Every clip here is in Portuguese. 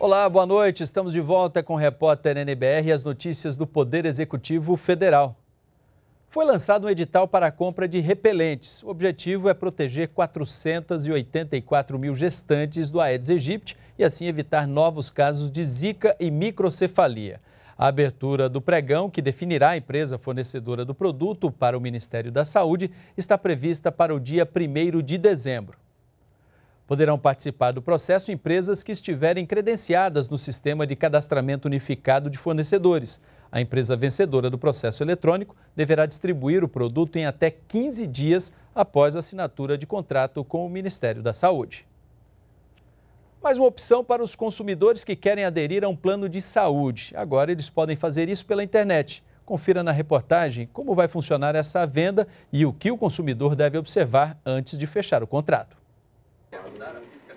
Olá, boa noite. Estamos de volta com o repórter NBR e as notícias do Poder Executivo Federal. Foi lançado um edital para a compra de repelentes. O objetivo é proteger 484 mil gestantes do Aedes aegypti e assim evitar novos casos de zika e microcefalia. A abertura do pregão, que definirá a empresa fornecedora do produto para o Ministério da Saúde, está prevista para o dia 1 de dezembro. Poderão participar do processo empresas que estiverem credenciadas no sistema de cadastramento unificado de fornecedores. A empresa vencedora do processo eletrônico deverá distribuir o produto em até 15 dias após a assinatura de contrato com o Ministério da Saúde. Mais uma opção para os consumidores que querem aderir a um plano de saúde. Agora eles podem fazer isso pela internet. Confira na reportagem como vai funcionar essa venda e o que o consumidor deve observar antes de fechar o contrato. a biz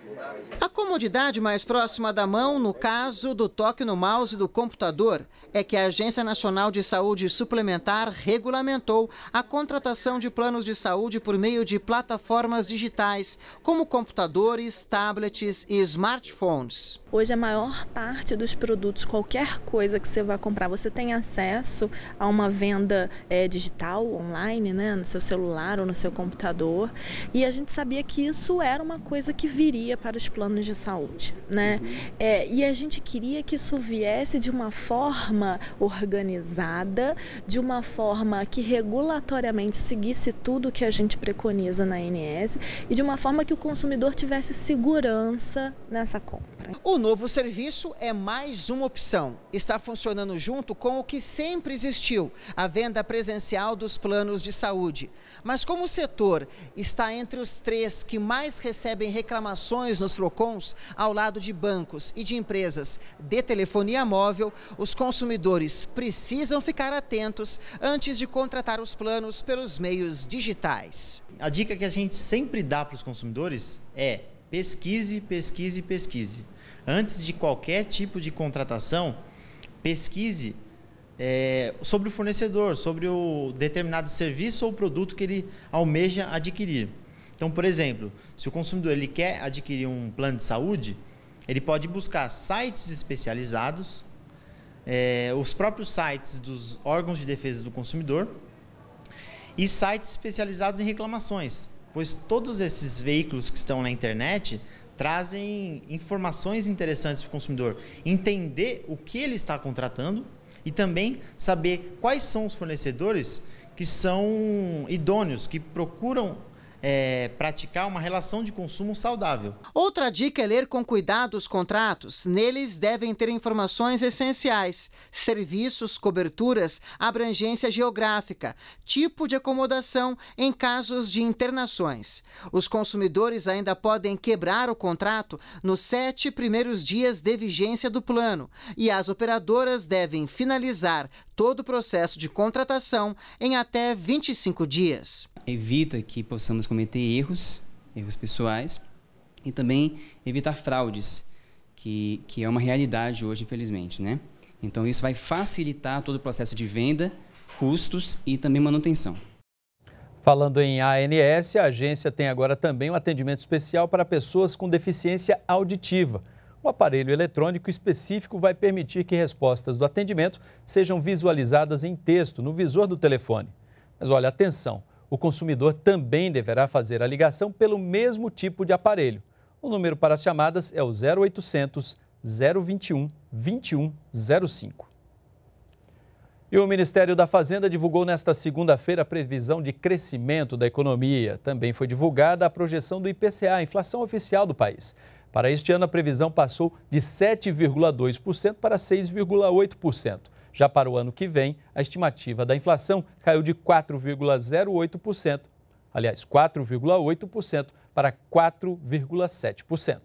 A comodidade mais próxima da mão, no caso do toque no mouse do computador, é que a Agência Nacional de Saúde Suplementar regulamentou a contratação de planos de saúde por meio de plataformas digitais, como computadores, tablets e smartphones. Hoje, a maior parte dos produtos, qualquer coisa que você vá comprar, você tem acesso a uma venda é, digital, online, né, no seu celular ou no seu computador. E a gente sabia que isso era uma coisa que viria para os planos de saúde, né? Uhum. É, e a gente queria que isso viesse de uma forma organizada, de uma forma que regulatoriamente seguisse tudo que a gente preconiza na ANS e de uma forma que o consumidor tivesse segurança nessa compra compra. O novo serviço é mais uma opção. Está funcionando junto com o que sempre existiu, a venda presencial dos planos de saúde. Mas como o setor está entre os três que mais recebem reclamações nos PROCONs, ao lado de bancos e de empresas de telefonia móvel, os consumidores precisam ficar atentos antes de contratar os planos pelos meios digitais. A dica que a gente sempre dá para os consumidores é pesquise, pesquise, pesquise antes de qualquer tipo de contratação, pesquise é, sobre o fornecedor, sobre o determinado serviço ou produto que ele almeja adquirir. Então, por exemplo, se o consumidor ele quer adquirir um plano de saúde, ele pode buscar sites especializados, é, os próprios sites dos órgãos de defesa do consumidor e sites especializados em reclamações, pois todos esses veículos que estão na internet trazem informações interessantes para o consumidor, entender o que ele está contratando e também saber quais são os fornecedores que são idôneos, que procuram é, praticar uma relação de consumo saudável. Outra dica é ler com cuidado os contratos. Neles devem ter informações essenciais: serviços, coberturas, abrangência geográfica, tipo de acomodação em casos de internações. Os consumidores ainda podem quebrar o contrato nos sete primeiros dias de vigência do plano e as operadoras devem finalizar todo o processo de contratação em até 25 dias. Evita que possamos cometer erros, erros pessoais, e também evitar fraudes, que, que é uma realidade hoje, infelizmente. Né? Então, isso vai facilitar todo o processo de venda, custos e também manutenção. Falando em ANS, a agência tem agora também um atendimento especial para pessoas com deficiência auditiva. O aparelho eletrônico específico vai permitir que respostas do atendimento sejam visualizadas em texto no visor do telefone. Mas olha, atenção! O consumidor também deverá fazer a ligação pelo mesmo tipo de aparelho. O número para as chamadas é o 0800 021 2105. E o Ministério da Fazenda divulgou nesta segunda-feira a previsão de crescimento da economia. Também foi divulgada a projeção do IPCA, a inflação oficial do país. Para este ano, a previsão passou de 7,2% para 6,8%. Já para o ano que vem, a estimativa da inflação caiu de 4,08%, aliás, 4,8% para 4,7%.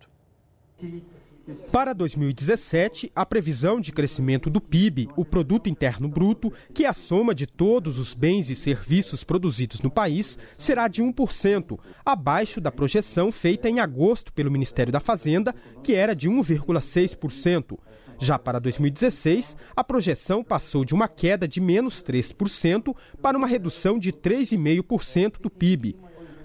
Para 2017, a previsão de crescimento do PIB, o Produto Interno Bruto, que é a soma de todos os bens e serviços produzidos no país, será de 1%, abaixo da projeção feita em agosto pelo Ministério da Fazenda, que era de 1,6%. Já para 2016, a projeção passou de uma queda de menos 3% para uma redução de 3,5% do PIB.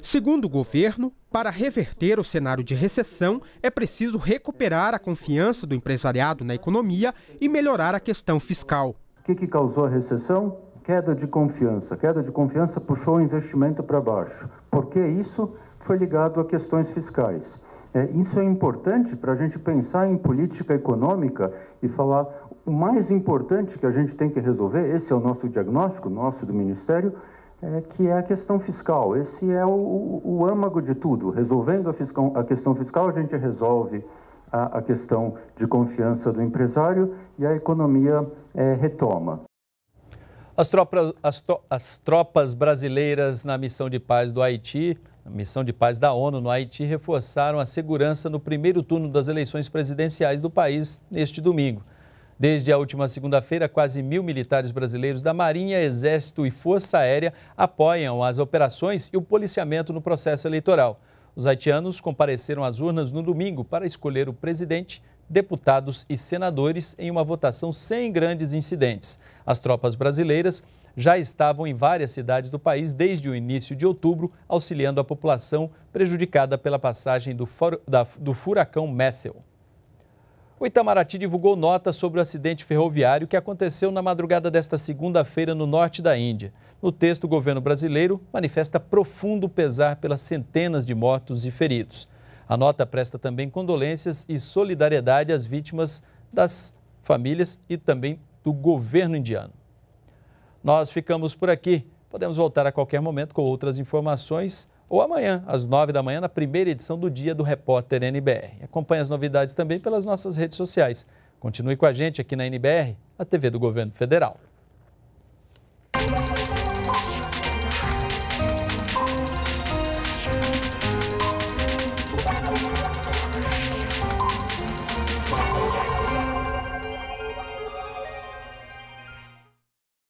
Segundo o governo, para reverter o cenário de recessão, é preciso recuperar a confiança do empresariado na economia e melhorar a questão fiscal. O que, que causou a recessão? Queda de confiança. Queda de confiança puxou o investimento para baixo. Por que isso? Foi ligado a questões fiscais. É, isso é importante para a gente pensar em política econômica e falar o mais importante que a gente tem que resolver, esse é o nosso diagnóstico, nosso do Ministério, é, que é a questão fiscal. Esse é o, o, âmago de tudo. Resolvendo a, fiscal, a, questão fiscal, a gente resolve a, a, questão de confiança do empresário e a economia é, retoma. As tropas, as, to, as tropas brasileiras na missão de paz do Haiti a missão de paz da ONU no Haiti reforçaram a segurança no primeiro turno das eleições presidenciais do país neste domingo. Desde a última segunda-feira, quase mil militares brasileiros da Marinha, Exército e Força Aérea apoiam as operações e o policiamento no processo eleitoral. Os haitianos compareceram às urnas no domingo para escolher o presidente, deputados e senadores em uma votação sem grandes incidentes. As tropas brasileiras já estavam em várias cidades do país desde o início de outubro, auxiliando a população prejudicada pela passagem do, da, do furacão Matthew. O Itamaraty divulgou nota sobre o acidente ferroviário que aconteceu na madrugada desta segunda-feira no norte da Índia. No texto, o governo brasileiro manifesta profundo pesar pelas centenas de mortos e feridos. A nota presta também condolências e solidariedade às vítimas das famílias e também do governo indiano. Nós ficamos por aqui. Podemos voltar a qualquer momento com outras informações ou amanhã, às 9 da manhã, na primeira edição do Dia do Repórter NBR. Acompanhe as novidades também pelas nossas redes sociais. Continue com a gente aqui na NBR, a TV do Governo Federal.